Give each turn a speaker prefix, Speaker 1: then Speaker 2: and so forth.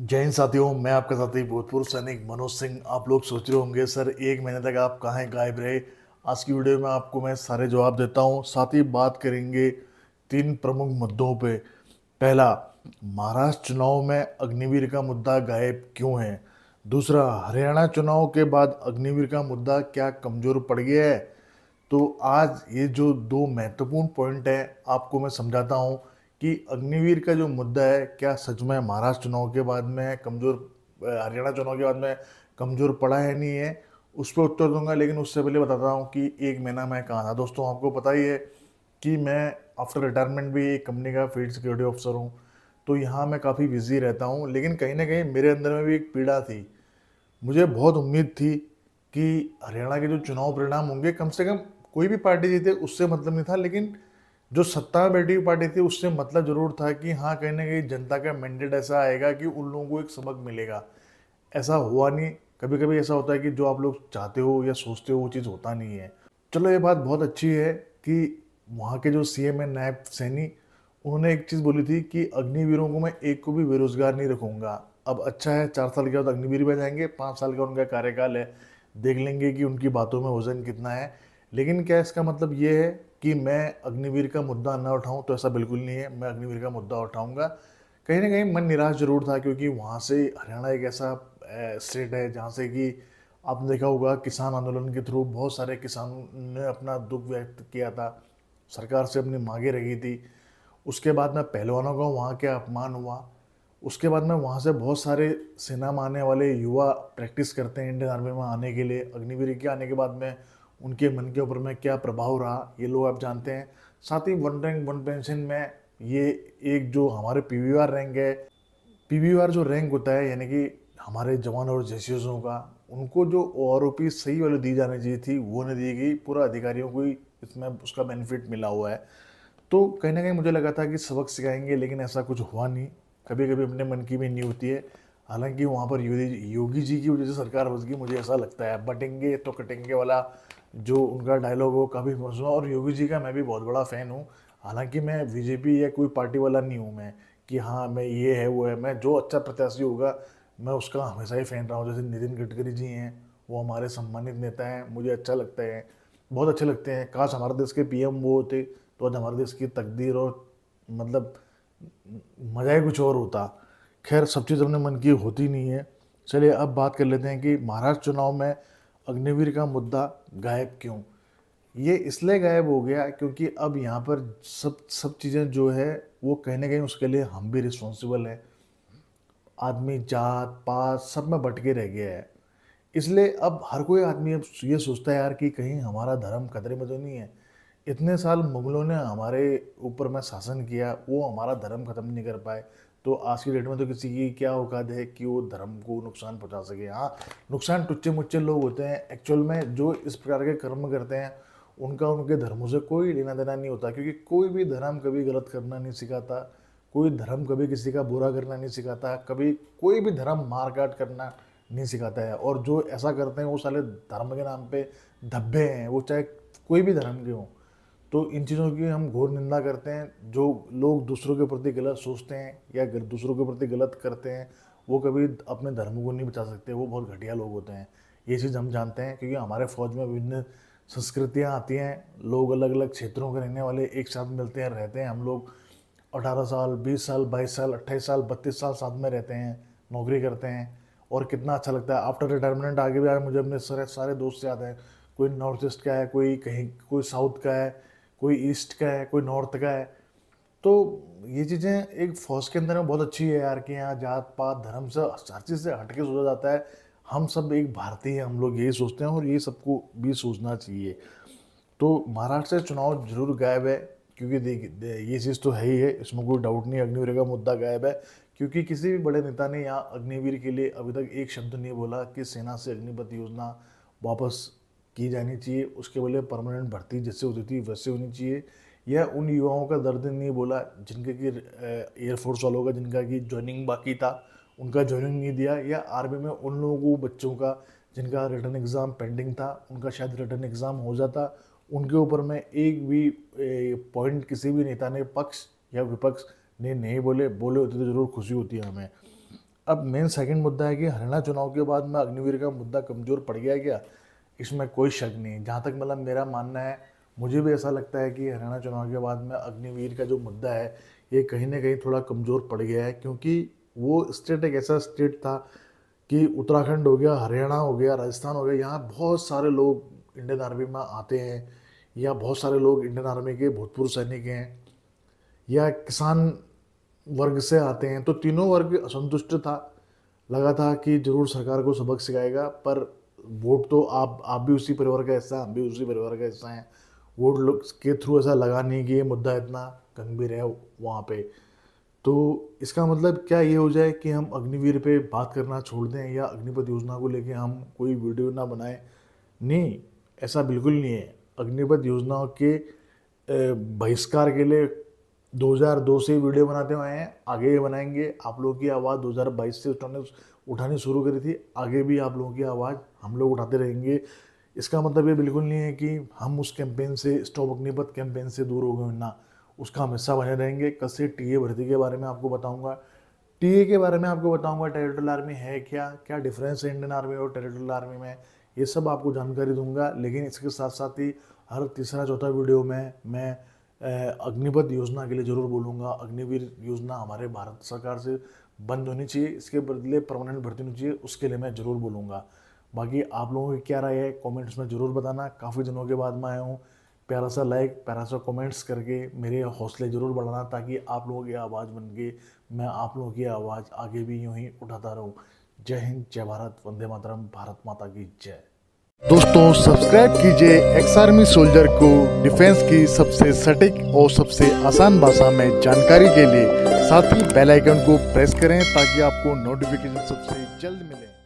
Speaker 1: जय हिंद साथियों मैं आपका साथी भूतपूर्व सैनिक मनोज सिंह आप लोग सोच रहे होंगे सर एक महीने तक आप कहाँ गायब रहे आज की वीडियो में आपको मैं सारे जवाब देता हूँ साथ ही बात करेंगे तीन प्रमुख मुद्दों पे पहला महाराष्ट्र चुनाव में अग्निवीर का मुद्दा गायब क्यों है दूसरा हरियाणा चुनाव के बाद अग्निवीर का मुद्दा क्या कमज़ोर पड़ गया है तो आज ये जो दो महत्वपूर्ण पॉइंट हैं आपको मैं समझाता हूँ कि अग्निवीर का जो मुद्दा है क्या सच में महाराष्ट्र चुनाव के बाद में कमज़ोर हरियाणा चुनाव के बाद में कमज़ोर पड़ा है नहीं है उस पर उत्तर दूंगा लेकिन उससे पहले बताता हूँ कि एक महीना मैं कहाँ था दोस्तों आपको पता ही है कि मैं आफ्टर रिटायरमेंट भी एक कंपनी का फील्ड सिक्योरिटी ऑफिसर हूँ तो यहाँ मैं काफ़ी बिजी रहता हूँ लेकिन कहीं ना कहीं मेरे अंदर में भी एक पीड़ा थी मुझे बहुत उम्मीद थी कि हरियाणा के जो चुनाव परिणाम होंगे कम से कम कोई भी पार्टी जीते उससे मतलब नहीं था लेकिन जो सत्ता में बैठी हुई पार्टी थी उससे मतलब जरूर था कि हाँ कहीं ना कहीं जनता का मैंडेट ऐसा आएगा कि उन लोगों को एक सबक मिलेगा ऐसा हुआ नहीं कभी कभी ऐसा होता है कि जो आप लोग चाहते हो या सोचते हो वो चीज़ होता नहीं है चलो ये बात बहुत अच्छी है कि वहाँ के जो सी एम है नायब सैनी उन्होंने एक चीज़ बोली थी कि अग्निवीरों को मैं एक को भी बेरोजगार नहीं रखूँगा अब अच्छा है चार साल के बाद अग्निवीर में जाएंगे पाँच साल का उनका कार्यकाल है देख लेंगे कि उनकी बातों में वजन कितना है लेकिन क्या इसका मतलब ये है कि मैं अग्निवीर का मुद्दा न उठाऊं तो ऐसा बिल्कुल नहीं है मैं अग्निवीर का मुद्दा उठाऊंगा कहीं ना कहीं मन निराश जरूर था क्योंकि वहाँ से हरियाणा एक ऐसा स्टेट है जहाँ से कि आपने देखा होगा किसान आंदोलन के थ्रू बहुत सारे किसान ने अपना दुख व्यक्त किया था सरकार से अपनी मांगे रखी थी उसके बाद में पहलवानों का वहाँ के अपमान हुआ उसके बाद में वहाँ से बहुत सारे सेना में आने वाले युवा प्रैक्टिस करते हैं इंडियन आर्मी में आने के लिए अग्निवीर के आने के बाद में उनके मन के ऊपर में क्या प्रभाव रहा ये लोग आप जानते हैं साथ ही वन रैंक वन पेंशन में ये एक जो हमारे पी वी आर रैंक है पी वी आर जो रैंक होता है यानी कि हमारे जवान और जैसीसों का उनको जो ओ आर ओ पी सही वाली दी जानी चाहिए थी वो नहीं दी गई पूरा अधिकारियों को ही इसमें उसका बेनिफिट मिला हुआ है तो कहीं ना कहीं मुझे लगा था कि सबक सिखाएंगे लेकिन ऐसा कुछ हुआ नहीं कभी कभी अपने मन की भी नहीं होती है हालांकि वहाँ पर योगी जी की वजह से सरकार बच गई मुझे ऐसा लगता है बटेंगे तो कटेंगे वाला जो उनका डायलॉग हो काफ़ी मौजूद और योगी जी का मैं भी बहुत बड़ा फ़ैन हूँ हालांकि मैं बीजेपी या कोई पार्टी वाला नहीं हूँ मैं कि हाँ मैं ये है वो है मैं जो अच्छा प्रत्याशी होगा मैं उसका हमेशा ही फ़ैन रहा हूँ जैसे नितिन गडकरी जी हैं वो हमारे सम्मानित नेता हैं मुझे अच्छा लगता है बहुत अच्छे लगते हैं काश हमारे देश के पीएम वो होते तो आज हमारे देश की तकदीर और मतलब मज़ा ही कुछ और होता खैर सब चीज़ अपने मन की होती नहीं है चलिए अब बात कर लेते हैं कि महाराष्ट्र चुनाव में अग्निवीर का मुद्दा गायब क्यों ये इसलिए गायब हो गया क्योंकि अब यहाँ पर सब सब चीज़ें जो है वो कहीं ना कहीं उसके लिए हम भी रिस्पॉन्सिबल हैं आदमी जात पात सब में बट के रह गया है इसलिए अब हर कोई आदमी अब ये सोचता है यार कि कहीं हमारा धर्म खतरे में तो नहीं है इतने साल मुगलों ने हमारे ऊपर में शासन किया वो हमारा धर्म ख़त्म नहीं कर पाए तो आज की डेट में तो किसी की क्या औकात है कि वो धर्म को नुकसान पहुंचा सके हाँ नुकसान टुच्चे मुच्चे लोग होते हैं एक्चुअल में जो इस प्रकार के कर्म करते हैं उनका उनके धर्मों से कोई लेना देना नहीं होता क्योंकि कोई भी धर्म कभी गलत करना नहीं सिखाता कोई धर्म कभी किसी का बुरा करना नहीं सिखाता कभी कोई भी धर्म मार काट करना नहीं सिखाता है और जो ऐसा करते हैं वो सारे धर्म के नाम पे धब्बे हैं वो चाहे कोई भी धर्म के हों तो इन चीज़ों की हम घोर निंदा करते हैं जो लोग दूसरों के प्रति गलत सोचते हैं या दूसरों के प्रति गलत करते हैं वो कभी अपने धर्म को नहीं बचा सकते वो बहुत घटिया लोग होते हैं ये चीज़ हम जानते हैं क्योंकि हमारे फौज में विभिन्न संस्कृतियाँ आती हैं लोग अलग अलग क्षेत्रों के रहने वाले एक साथ मिलते हैं रहते हैं हम लोग अठारह साल बीस साल बाईस साल अट्ठाईस साल बत्तीस साल साथ में रहते हैं नौकरी करते हैं और कितना अच्छा लगता है आफ्टर रिटायरमेंट आगे भी आए मुझे अपने सारे सारे दोस्त याद हैं कोई नॉर्थ ईस्ट का है कोई कहीं कोई साउथ का है कोई ईस्ट का है कोई नॉर्थ का है तो ये चीज़ें एक फौज के अंदर में बहुत अच्छी है यार कि यहाँ जात पात धर्म से हर चीज़ से हट के सोचा जाता है हम सब एक भारतीय हैं हम लोग यही सोचते हैं और ये सबको भी सोचना चाहिए तो महाराष्ट्र से चुनाव जरूर गायब है क्योंकि देख ये चीज़ तो है ही है इसमें कोई डाउट नहीं अग्निवीर का मुद्दा गायब है क्योंकि किसी भी बड़े नेता ने यहाँ अग्निवीर के लिए अभी तक एक शब्द नहीं बोला कि सेना से अग्निपथ योजना वापस की जानी चाहिए उसके बदले परमानेंट भर्ती जैसे होती थी वैसे होनी चाहिए यह उन युवाओं का दर्द नहीं बोला जिनके कि एयरफोर्स वालों का जिनका कि ज्वाइनिंग बाकी था उनका ज्वाइनिंग नहीं दिया या आर्मी में उन लोगों को बच्चों का जिनका रिटर्न एग्ज़ाम पेंडिंग था उनका शायद रिटर्न एग्ज़ाम हो जाता उनके ऊपर में एक भी पॉइंट किसी भी नेता ने पक्ष या विपक्ष ने नहीं बोले बोले होते तो ज़रूर खुशी होती है हमें अब मेन सेकंड मुद्दा है कि हरियाणा चुनाव के बाद में अग्निवीर का मुद्दा कमज़ोर पड़ गया क्या इसमें कोई शक नहीं जहाँ तक मतलब मेरा मानना है मुझे भी ऐसा लगता है कि हरियाणा चुनाव के बाद में अग्निवीर का जो मुद्दा है ये कहीं ना कहीं थोड़ा कमज़ोर पड़ गया है क्योंकि वो स्टेट एक ऐसा स्टेट था कि उत्तराखंड हो गया हरियाणा हो गया राजस्थान हो गया यहाँ बहुत सारे लोग इंडियन आर्मी में आते हैं या बहुत सारे लोग इंडियन आर्मी के भूतपूर्व सैनिक हैं या किसान वर्ग से आते हैं तो तीनों वर्ग असंतुष्ट था लगा था कि जरूर सरकार को सबक सिखाएगा पर वोट तो आप आप भी उसी परिवार का हिस्सा हम भी उसी परिवार का हिस्सा हैं वोट के थ्रू ऐसा लगा नहीं कि ये मुद्दा इतना गंभीर है वहाँ पे तो इसका मतलब क्या ये हो जाए कि हम अग्निवीर पे बात करना छोड़ दें या अग्निपथ योजना को लेके हम कोई वीडियो ना बनाए नहीं ऐसा बिल्कुल नहीं है अग्निपथ योजना के बहिष्कार के लिए 2002 से वीडियो बनाते हुए हैं आगे बनाएंगे आप लोगों की आवाज़ 2022 से उठाने उठानी शुरू करी थी आगे भी आप लोगों की आवाज़ हम लोग उठाते रहेंगे इसका मतलब ये बिल्कुल नहीं है कि हम उस कैंपेन से स्टॉप अग्निपथ कैंपेन से दूर हो गए ना उसका हम हिस्सा बने रहेंगे कल से टीए भर्ती के बारे में आपको बताऊंगा टीए के बारे में आपको बताऊंगा टेरिटोरियल आर्मी है क्या क्या डिफरेंस है इंडियन आर्मी और टेरिटोरियल आर्मी में ये सब आपको जानकारी दूंगा लेकिन इसके साथ साथ ही हर तीसरा चौथा वीडियो में मैं अग्निपथ योजना के लिए ज़रूर बोलूँगा अग्निवीर योजना हमारे भारत सरकार से बंद होनी चाहिए इसके बदले परमानेंट भर्ती होनी चाहिए उसके लिए मैं ज़रूर बोलूँगा बाकी आप लोगों की क्या राय है कमेंट्स में ज़रूर बताना काफ़ी दिनों के बाद मैं आया हूँ प्यारा सा लाइक प्यारा सा कमेंट्स करके मेरे हौसले ज़रूर बढ़ाना ताकि आप लोगों की आवाज़ बन के मैं आप लोगों की आवाज़ आगे भी यूँ ही उठाता रहूँ जय हिंद जय भारत वंदे मातरम भारत माता की जय दोस्तों सब्सक्राइब कीजिए एक्स आर्मी सोल्जर को डिफेंस की सबसे सटीक और सबसे आसान भाषा में जानकारी के लिए साथ ही बेल आइकन को प्रेस करें ताकि आपको नोटिफिकेशन सबसे जल्द मिले